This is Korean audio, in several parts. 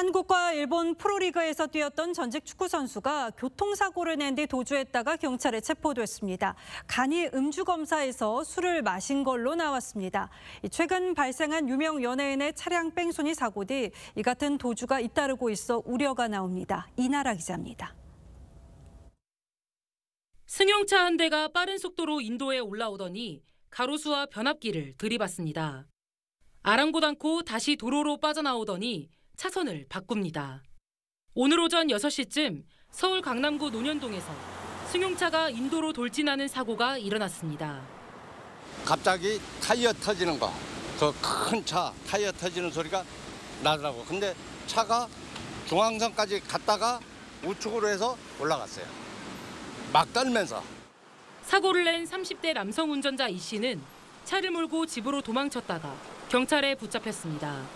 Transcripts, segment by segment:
한국과 일본 프로리그에서 뛰었던 전직 축구 선수가 교통사고를 낸 뒤 도주했다가 경찰에 체포됐습니다. 간이 음주 검사에서 술을 마신 걸로 나왔습니다. 최근 발생한 유명 연예인의 차량 뺑소니 사고 뒤 이 같은 도주가 잇따르고 있어 우려가 나옵니다. 이나라 기자입니다. 승용차 한 대가 빠른 속도로 인도에 올라오더니 가로수와 변압기를 들이받습니다. 아랑곳 않고 다시 도로로 빠져나오더니 차선을 바꿉니다. 오늘 오전 6시쯤 서울 강남구 논현동에서 승용차가 인도로 돌진하는 사고가 일어났습니다. 갑자기 타이어 터지는 거, 그큰차 타이어 터지는 소리가 나더라고. 근데 차가 중앙선까지 갔다가 우측으로 해서 올라갔어요. 막 떨면서. 사고를 낸 30대 남성 운전자 이 씨는 차를 몰고 집으로 도망쳤다가 경찰에 붙잡혔습니다.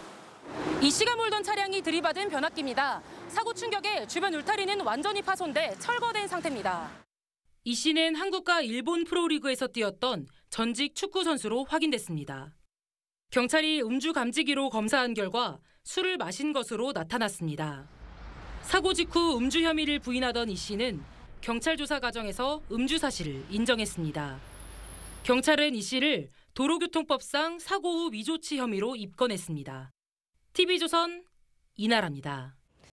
이 씨가 몰던 차 들이받은 변압기입니다. 사고 충격에 주변 울타리는 완전히 파손돼 철거된 상태입니다. 이 씨는 한국과 일본 프로리그에서 뛰었던 전직 축구 선수로 확인됐습니다. 경찰이 음주 감지기로 검사한 결과 술을 마신 것으로 나타났습니다. 사고 직후 음주 혐의를 부인하던 이 씨는 경찰 조사 과정에서 음주 사실을 인정했습니다. 경찰은 이 씨를 도로교통법상 사고 후 위조치 혐의로 입건했습니다. TV조선 이 나라입니다.